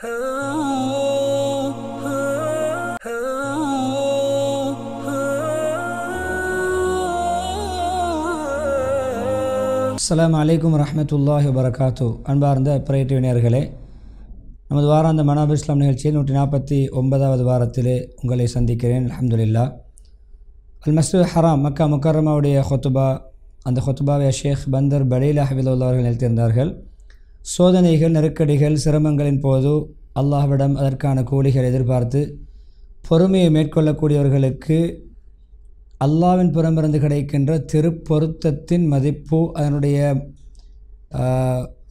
அஸ்லாம் அலைக்கும் ரஹமத்துல்லாஹி வரகாத்து அன்பார்ந்த பிரேட்டிவினர்களே நமது வாரம் அந்த மனாபு இஸ்லாம் நிகழ்ச்சியில் நூற்றி நாற்பத்தி ஒன்பதாவது வாரத்திலே உங்களை சந்திக்கிறேன் அலமதுல்லா அல் மஸ்து ஹராம் மக்கா முக்கரமாவுடைய ஹொத்துபா அந்த ஹொத்துபாவை ஷேக் பந்தர் படீல் உள்ளவர்கள் அவர்கள் நிறுத்தியிருந்தார்கள் சோதனைகள் நெருக்கடிகள் சிரமங்களின் போது அல்லாஹ்விடம் அதற்கான கூலிகள் எதிர்பார்த்து பொறுமையை மேற்கொள்ளக்கூடியவர்களுக்கு அல்லாவின் புறமிருந்து கிடைக்கின்ற திருப்பொருத்தத்தின் மதிப்பு அதனுடைய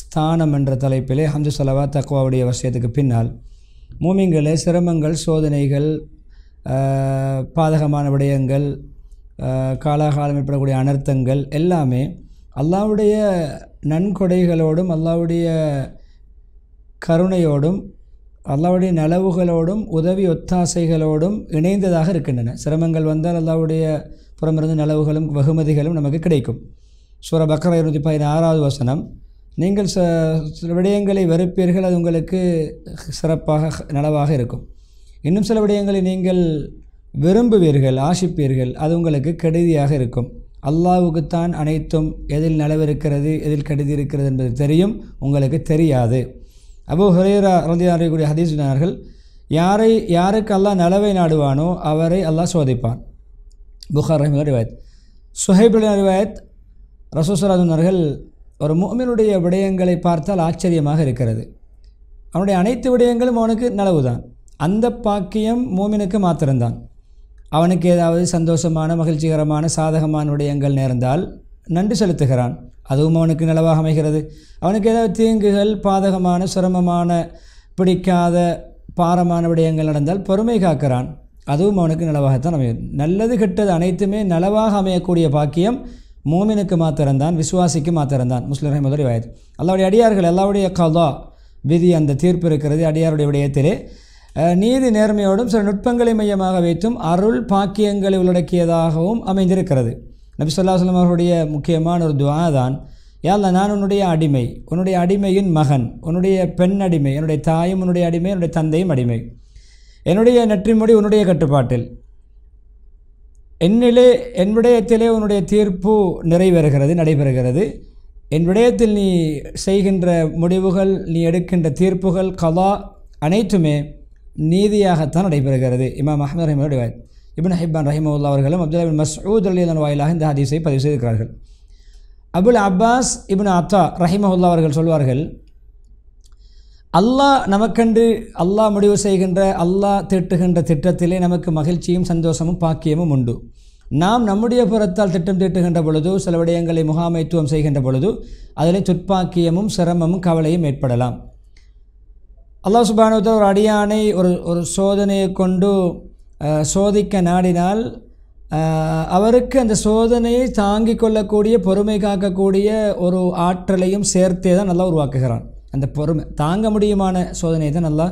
ஸ்தானம் என்ற தலைப்பிலே ஹம்து சலவா தக்குவாவுடைய விஷயத்துக்கு பின்னால் மூமிங்களே சிரமங்கள் சோதனைகள் பாதகமான விடயங்கள் காலாகாலம் ஏற்படக்கூடிய அனர்த்தங்கள் எல்லாமே அல்லாவுடைய நன்கொடைகளோடும் அல்லாவுடைய கருணையோடும் அல்லாவுடைய நலவுகளோடும் உதவி ஒத்தாசைகளோடும் இணைந்ததாக இருக்கின்றன சிரமங்கள் வந்தால் அல்லாவுடைய புறமிருந்து நலவுகளும் வெகுமதிகளும் நமக்கு கிடைக்கும் சூர பக்கர இருநூற்றி பதினாறாவது வசனம் நீங்கள் ச சில விடயங்களை வெறுப்பீர்கள் அது உங்களுக்கு சிறப்பாக நலவாக இருக்கும் இன்னும் சில விடயங்களை நீங்கள் விரும்புவீர்கள் ஆசிப்பீர்கள் அது உங்களுக்கு கெடுதியாக இருக்கும் அல்லாவுக்குத்தான் அனைத்தும் எதில் நலவிருக்கிறது எதில் இருக்கிறது என்பது தெரியும் உங்களுக்கு தெரியாது அபு ஹுரேரா ரந்தியாரக்கூடிய ஹதீஸ் யாரை யாருக்கு அல்லாஹ் நலவை நாடுவானோ அவரை அல்லாஹ் சோதிப்பான் புகார் ரஹிம ரிவாயத் சுஹைபின் ரிவாயத் ரசூசராஜர்கள் ஒரு மோமினுடைய விடயங்களை பார்த்தால் ஆச்சரியமாக இருக்கிறது அவனுடைய அனைத்து விடயங்களும் அவனுக்கு நலவுதான் அந்த பாக்கியம் மோமினுக்கு மாத்திரம்தான் அவனுக்கு ஏதாவது சந்தோஷமான மகிழ்ச்சிகரமான சாதகமான விடயங்கள் நேர்ந்தால் நன்றி செலுத்துகிறான் அதுவும் அவனுக்கு நிலவாக அமைகிறது அவனுக்கு ஏதாவது தீங்குகள் பாதகமான சிரமமான பிடிக்காத பாரமான விடயங்கள் நடந்தால் பொறுமை காக்கிறான் அதுவும் அவனுக்கு நலவாகத்தான் அமையும் நல்லது கெட்டது அனைத்துமே நலவாக அமையக்கூடிய பாக்கியம் மோமினுக்கு மாத்திரம்தான் விசுவாசிக்கு மாத்திரம்தான் முஸ்லிம் ரஹமதுடைய வயது அல்லாவுடைய அடியார்கள் எல்லாவுடைய கதா விதி அந்த தீர்ப்பு இருக்கிறது அடியாருடைய விடயத்திலே நீதி நேர்மையோடும் சில நுட்பங்களை மையமாக வைத்தும் அருள் பாக்கியங்களை உள்ளடக்கியதாகவும் அமைந்திருக்கிறது நபி சொல்லாஸ்லம் அவர்களுடைய முக்கியமான ஒரு துவா தான் யாழ்ல நான் உன்னுடைய அடிமை உன்னுடைய அடிமையின் மகன் உன்னுடைய பெண் அடிமை என்னுடைய தாயும் உன்னுடைய அடிமை என்னுடைய தந்தையும் அடிமை என்னுடைய நெற்றிமொழி உன்னுடைய கட்டுப்பாட்டில் என்னிலே என் விடயத்திலே உன்னுடைய தீர்ப்பு நிறைவேறுகிறது நடைபெறுகிறது என் விடயத்தில் நீ செய்கின்ற முடிவுகள் நீ எடுக்கின்ற தீர்ப்புகள் கலா அனைத்துமே நீதியாகத்தான் நடைபெறுகிறது இமாம் அஹமது ரஹிமருடைய வாய் இபின் ஹிபான் ரஹிமவுல்லா அவர்களும் அப்துல்லா இபின் மசூத் அலி வாயிலாக இந்த ஹதீஸை பதிவு செய்திருக்கிறார்கள் அபுல் அப்பாஸ் இபின் அத்தா ரஹிமஹுல்லா அவர்கள் சொல்வார்கள் அல்லாஹ் நமக்கென்று அல்லாஹ் முடிவு செய்கின்ற அல்லாஹ் திட்டுகின்ற திட்டத்திலே நமக்கு மகிழ்ச்சியும் சந்தோஷமும் பாக்கியமும் உண்டு நாம் நம்முடைய புறத்தால் திட்டம் தீட்டுகின்ற பொழுது சில விடயங்களை முகாமைத்துவம் செய்கின்ற பொழுது அதிலே துப்பாக்கியமும் சிரமமும் கவலையும் ஏற்படலாம் அல்லா சுபானுத்த ஒரு அடியானை ஒரு ஒரு சோதனையை கொண்டு சோதிக்க நாடினால் அவருக்கு அந்த சோதனையை தாங்கி கொள்ளக்கூடிய பொறுமை காக்கக்கூடிய ஒரு ஆற்றலையும் சேர்த்தே தான் நல்லா உருவாக்குகிறான் அந்த பொறுமை தாங்க முடியுமான சோதனையை தான் நல்லா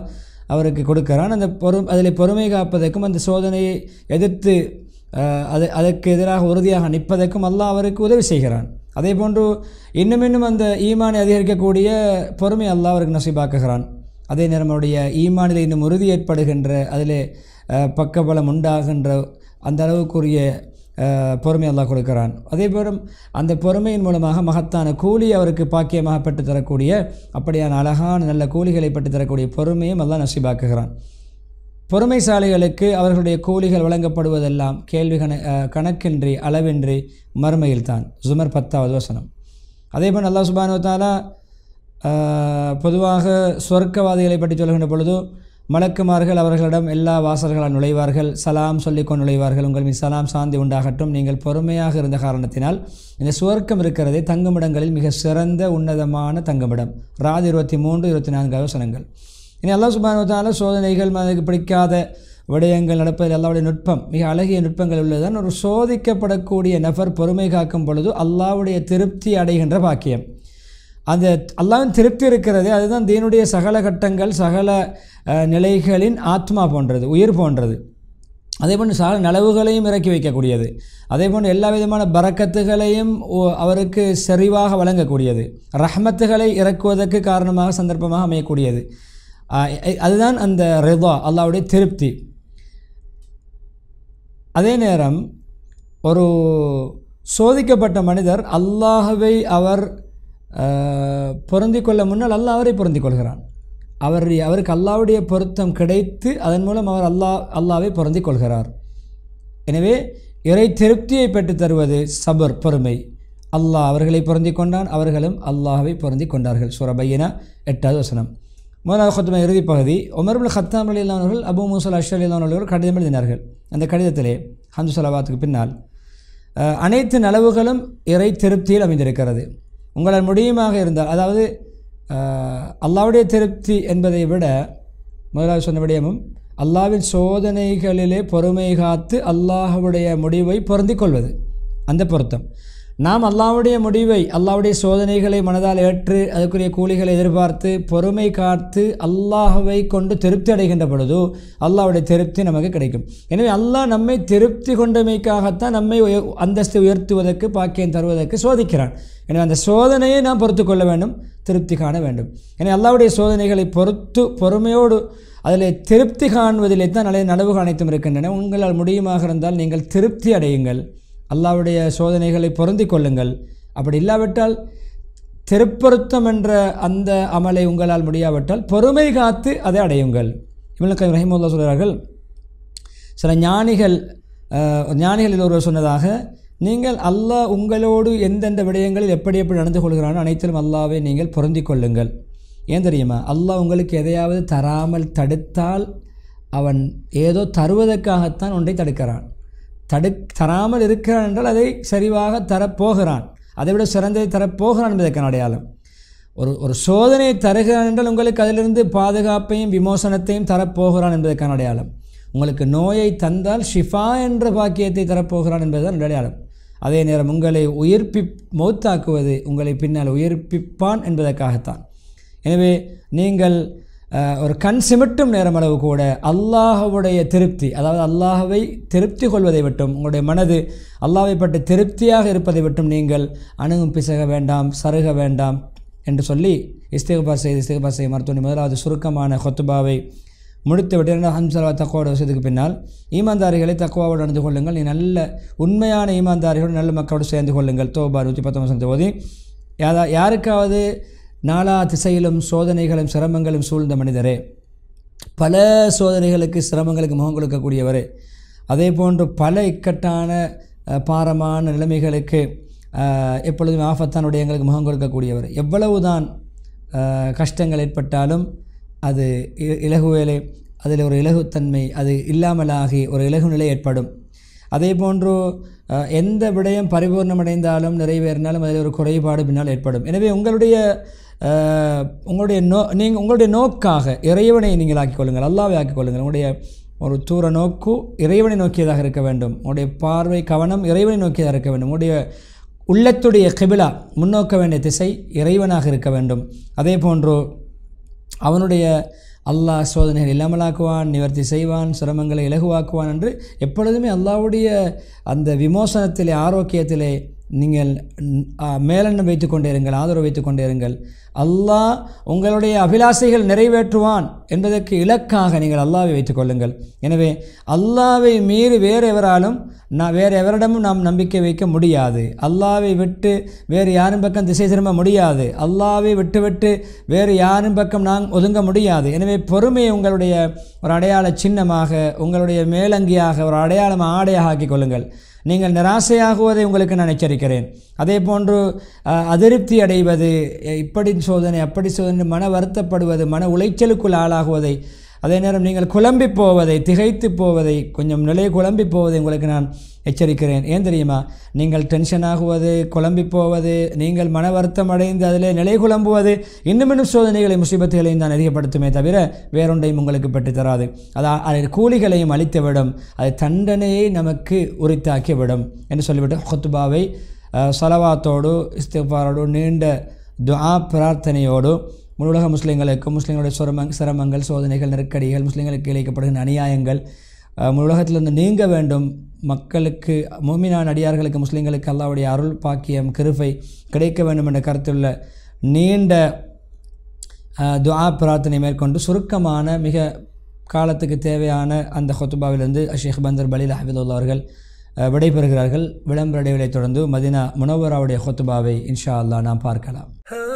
அவருக்கு கொடுக்கிறான் அந்த பொறு அதில் பொறுமை காப்பதற்கும் அந்த சோதனையை எதிர்த்து அது அதற்கு எதிராக உறுதியாக நிற்பதற்கும் எல்லாம் அவருக்கு உதவி செய்கிறான் அதே போன்று இன்னும் இன்னும் அந்த ஈமானை அதிகரிக்கக்கூடிய பொறுமை அல்லாஹ் அவருக்கு நசிபாக்குகிறான் அதே நேரம் அவருடைய ஈமானில் இன்னும் உறுதி ஏற்படுகின்ற அதில் பக்கபலம் உண்டாகின்ற அந்த அளவுக்குரிய பொறுமை அல்லாஹ் கொடுக்கிறான் அதே போலும் அந்த பொறுமையின் மூலமாக மகத்தான கூலி அவருக்கு பாக்கியமாக பெற்று தரக்கூடிய அப்படியான அழகான நல்ல கூலிகளை பெற்று தரக்கூடிய பொறுமையும் எல்லாம் நசிபாக்குகிறான் பொறுமைசாலிகளுக்கு அவர்களுடைய கூலிகள் வழங்கப்படுவதெல்லாம் கேள்வி கண கணக்கின்றி அளவின்றி மறுமையில்தான் ஜுமர் பத்தாவது வசனம் அதே போல் அல்லா சுபானுவத்தாலா பொதுவாக சொர்க்கவாதிகளை பற்றி சொல்கின்ற பொழுது மலக்குமார்கள் அவர்களிடம் எல்லா வாசல்களால் நுழைவார்கள் சலாம் சொல்லிக்கொண்டு நுழைவார்கள் உங்கள் மீது சலாம் சாந்தி உண்டாகட்டும் நீங்கள் பொறுமையாக இருந்த காரணத்தினால் இந்த சுவர்க்கம் இருக்கிறதே தங்குமிடங்களில் மிக சிறந்த உன்னதமான தங்குமிடம் ராதி இருபத்தி மூன்று இருபத்தி நான்கு அவசரங்கள் இனி அல்லா சுபானுவத்தால சோதனைகள் மனதுக்கு பிடிக்காத விடயங்கள் நடப்பதில் அல்லாவுடைய நுட்பம் மிக அழகிய நுட்பங்கள் உள்ளதுதான் ஒரு சோதிக்கப்படக்கூடிய நபர் பொறுமை காக்கும் பொழுது அல்லாவுடைய திருப்தி அடைகின்ற பாக்கியம் அந்த அல்லாவின் திருப்தி இருக்கிறது அதுதான் தீனுடைய சகல கட்டங்கள் சகல நிலைகளின் ஆத்மா போன்றது உயிர் போன்றது அதே போன்று சகல நலவுகளையும் இறக்கி வைக்கக்கூடியது அதே போன்று எல்லா விதமான பறக்கத்துகளையும் அவருக்கு செறிவாக வழங்கக்கூடியது ரஹமத்துகளை இறக்குவதற்கு காரணமாக சந்தர்ப்பமாக அமையக்கூடியது அதுதான் அந்த ரிதா அல்லாவுடைய திருப்தி அதே நேரம் ஒரு சோதிக்கப்பட்ட மனிதர் அல்லாஹவை அவர் பொருந்தி கொள்ள முன்னால் அல்லாஹ் அவரை பொருந்தி கொள்கிறான் அவர் அவருக்கு அல்லாவுடைய பொருத்தம் கிடைத்து அதன் மூலம் அவர் அல்லாஹ் அல்லாவை பொருந்தி கொள்கிறார் எனவே இறை திருப்தியை பெற்றுத் தருவது சபர் பொறுமை அல்லாஹ் அவர்களை பொருந்தி கொண்டான் அவர்களும் அல்லாஹாவை பொருந்தி கொண்டார்கள் சுரபையனா எட்டாவது வசனம் முதலாவது கொத்தமா இறுதி பகுதி உமர்புல் ஹத்தாம் அலி இல்லாமல் அபு முசல் அஷ் அலி கடிதம் எழுதினார்கள் அந்த கடிதத்திலே ஹந்து சலவாத்துக்கு பின்னால் அனைத்து நலவுகளும் இறை திருப்தியில் அமைந்திருக்கிறது உங்களால் முடியுமாக இருந்தால் அதாவது அல்லாவுடைய திருப்தி என்பதை விட முதலாவது சொன்ன விடயமும் அல்லாவின் சோதனைகளிலே பொறுமை காத்து அல்லாஹுடைய முடிவை பொருந்திக் கொள்வது அந்த பொருத்தம் நாம் அல்லாவுடைய முடிவை அல்லாவுடைய சோதனைகளை மனதால் ஏற்று அதுக்குரிய கூலிகளை எதிர்பார்த்து பொறுமை காத்து அல்லாஹுவை கொண்டு திருப்தி அடைகின்ற பொழுதோ அல்லாவுடைய திருப்தி நமக்கு கிடைக்கும் எனவே அல்லாஹ் நம்மை திருப்தி கொண்டமைக்காகத்தான் நம்மை அந்தஸ்து உயர்த்துவதற்கு பாக்கியம் தருவதற்கு சோதிக்கிறான் எனவே அந்த சோதனையை நாம் பொறுத்து கொள்ள வேண்டும் திருப்தி காண வேண்டும் எனவே அல்லாவுடைய சோதனைகளை பொறுத்து பொறுமையோடு அதில் திருப்தி காண்பதிலே தான் நல்ல நனவுகள் அனைத்தும் இருக்கின்றன உங்களால் முடியுமாக இருந்தால் நீங்கள் திருப்தி அடையுங்கள் அல்லாவுடைய சோதனைகளை பொருந்தி கொள்ளுங்கள் அப்படி இல்லாவிட்டால் திருப்பொருத்தம் என்ற அந்த அமலை உங்களால் முடியாவிட்டால் பொறுமை காத்து அதை அடையுங்கள் இவனுக்கு ரஹிமுல்லா சொல்கிறார்கள் சில ஞானிகள் ஞானிகளில் ஒருவர் சொன்னதாக நீங்கள் அல்லாஹ் உங்களோடு எந்தெந்த விடயங்களில் எப்படி எப்படி நடந்து கொள்கிறானோ அனைத்திலும் அல்லாவே நீங்கள் பொருந்தி கொள்ளுங்கள் ஏன் தெரியுமா அல்லாஹ் உங்களுக்கு எதையாவது தராமல் தடுத்தால் அவன் ஏதோ தருவதற்காகத்தான் ஒன்றை தடுக்கிறான் தடு தராமல் இருக்கிறான் என்றால் அதை சரிவாக தரப்போகிறான் அதை விட சிறந்ததை தரப்போகிறான் என்பதற்கான அடையாளம் ஒரு ஒரு சோதனை தருகிறான் என்றால் உங்களுக்கு அதிலிருந்து பாதுகாப்பையும் விமோசனத்தையும் தரப்போகிறான் என்பதற்கான அடையாளம் உங்களுக்கு நோயை தந்தால் ஷிஃபா என்ற பாக்கியத்தை தரப்போகிறான் என்பதுதான் அடையாளம் அதே நேரம் உங்களை உயிர்ப்பி மௌத்தாக்குவது உங்களை பின்னால் உயிர்ப்பிப்பான் என்பதற்காகத்தான் எனவே நீங்கள் ஒரு கண் சிமிட்டும் நேரமளவு கூட அல்லாஹுடைய திருப்தி அதாவது அல்லாஹவை திருப்தி கொள்வதை விட்டும் உங்களுடைய மனது அல்லாவை பற்றி திருப்தியாக இருப்பதை விட்டும் நீங்கள் அணுகும் பிசக வேண்டாம் சருக வேண்டாம் என்று சொல்லி இஸ்திகபார் செய்து இஸ்திகபார் செய்ய மருத்துவமனை முதலாவது சுருக்கமான கொத்துபாவை முடித்து விட்டு இரண்டாம் ஹம்சலா தக்குவோட விஷயத்துக்கு பின்னால் ஈமான்தாரிகளை தக்குவாவோடு நடந்து கொள்ளுங்கள் நீ நல்ல உண்மையான ஈமான்தாரிகளோடு நல்ல மக்களோடு சேர்ந்து கொள்ளுங்கள் தோபா நூற்றி பத்தொம்பது சந்தபோதி யாரா யாருக்காவது நாலா திசையிலும் சோதனைகளும் சிரமங்களும் சூழ்ந்த மனிதரே பல சோதனைகளுக்கு சிரமங்களுக்கு முகம் கொடுக்கக்கூடியவர் அதே போன்று பல இக்கட்டான பாரமான நிலைமைகளுக்கு எப்பொழுதும் ஆபத்தானுடைய எங்களுக்கு முகம் கொடுக்கக்கூடியவர் எவ்வளவுதான் கஷ்டங்கள் ஏற்பட்டாலும் அது இலகுவேலை அதில் ஒரு இலகுத்தன்மை அது இல்லாமலாகி ஒரு இலகு நிலை ஏற்படும் அதே போன்று எந்த விடயம் பரிபூர்ணமடைந்தாலும் நிறைவேறினாலும் அதில் ஒரு குறைபாடு பின்னால் ஏற்படும் எனவே உங்களுடைய உங்களுடைய நோ நீங்கள் உங்களுடைய நோக்காக இறைவனை நீங்கள் ஆக்கிக்கொள்ளுங்கள் அல்லாவை ஆக்கிக்கொள்ளுங்கள் உங்களுடைய ஒரு தூர நோக்கு இறைவனை நோக்கியதாக இருக்க வேண்டும் உங்களுடைய பார்வை கவனம் இறைவனை நோக்கியதாக இருக்க வேண்டும் உங்களுடைய உள்ளத்துடைய கிபிலா முன்னோக்க வேண்டிய திசை இறைவனாக இருக்க வேண்டும் அதே போன்று அவனுடைய அல்லாஹ் சோதனைகள் இல்லாமலாக்குவான் நிவர்த்தி செய்வான் சிரமங்களை இலகுவாக்குவான் என்று எப்பொழுதுமே அல்லாவுடைய அந்த விமோசனத்திலே ஆரோக்கியத்திலே நீங்கள் மேலெண்ணம் வைத்து கொண்டே இருங்கள் ஆதரவு வைத்து கொண்டே இருங்கள் அல்லாஹ் உங்களுடைய அபிலாசைகள் நிறைவேற்றுவான் என்பதற்கு இலக்காக நீங்கள் அல்லாவை வைத்துக்கொள்ளுங்கள் எனவே அல்லாவை மீறி வேறு எவராலும் நான் வேறு எவரிடமும் நாம் நம்பிக்கை வைக்க முடியாது அல்லாவை விட்டு வேறு யாரும் பக்கம் திசை திரும்ப முடியாது அல்லாவை விட்டு விட்டு வேறு யாரும் பக்கம் நாம் ஒதுங்க முடியாது எனவே பொறுமையை உங்களுடைய ஒரு அடையாள சின்னமாக உங்களுடைய மேலங்கியாக ஒரு அடையாளம் ஆடையாக ஆக்கிக் கொள்ளுங்கள் நீங்கள் நிராசையாகுவதை உங்களுக்கு நான் எச்சரிக்கிறேன் அதே போன்று அதிருப்தி அடைவது இப்படி சோதனை அப்படி சோதனை மன வருத்தப்படுவது மன உளைச்சலுக்குள் ஆளாகுவதை அதே நேரம் நீங்கள் குழம்பி போவதை திகைத்து போவதை கொஞ்சம் நிலையை குழம்பி போவதை உங்களுக்கு நான் எச்சரிக்கிறேன் ஏன் தெரியுமா நீங்கள் டென்ஷன் ஆகுவது குழம்பி போவது நீங்கள் மன வருத்தம் அடைந்து அதில் நிலை குழம்புவது இன்னும் இன்னும் சோதனைகளை முசிபத்துகளையும் தான் அதிகப்படுத்துமே தவிர வேறொன்றையும் உங்களுக்கு பெற்றுத்தராது அதான் அது கூலிகளையும் அளித்துவிடும் அது தண்டனையை நமக்கு உரித்தாக்கிவிடும் என்று சொல்லிவிட்டு ஹொத்துபாவை சலவாத்தோடு இஸ்திஃபாரோடு நீண்ட துஆ பிரார்த்தனையோடு முழுலக முஸ்லீம்களுக்கும் முஸ்லீம்களுடைய சுரம சிரமங்கள் சோதனைகள் நெருக்கடிகள் முஸ்லீம்களுக்கு இழைக்கப்படுகின்ற அநியாயங்கள் முழுலகத்திலிருந்து நீங்க வேண்டும் மக்களுக்கு மோமினான் அடியார்களுக்கு முஸ்லீம்களுக்கு அல்லாவுடைய அருள் பாக்கியம் கிருஃபை கிடைக்க வேண்டும் என்ற கருத்துள்ள நீண்ட துஆ பிரார்த்தனை மேற்கொண்டு சுருக்கமான மிக காலத்துக்கு தேவையான அந்த ஹொத்துபாவிலிருந்து ஷேக் பந்தர் பலீல் அஹமதுல்லா அவர்கள் விடைபெறுகிறார்கள் விளம்பர இடைவெளியை தொடர்ந்து மதினா முனவராவுடைய ஹொத்துபாவை இன்ஷா அல்லா நாம் பார்க்கலாம்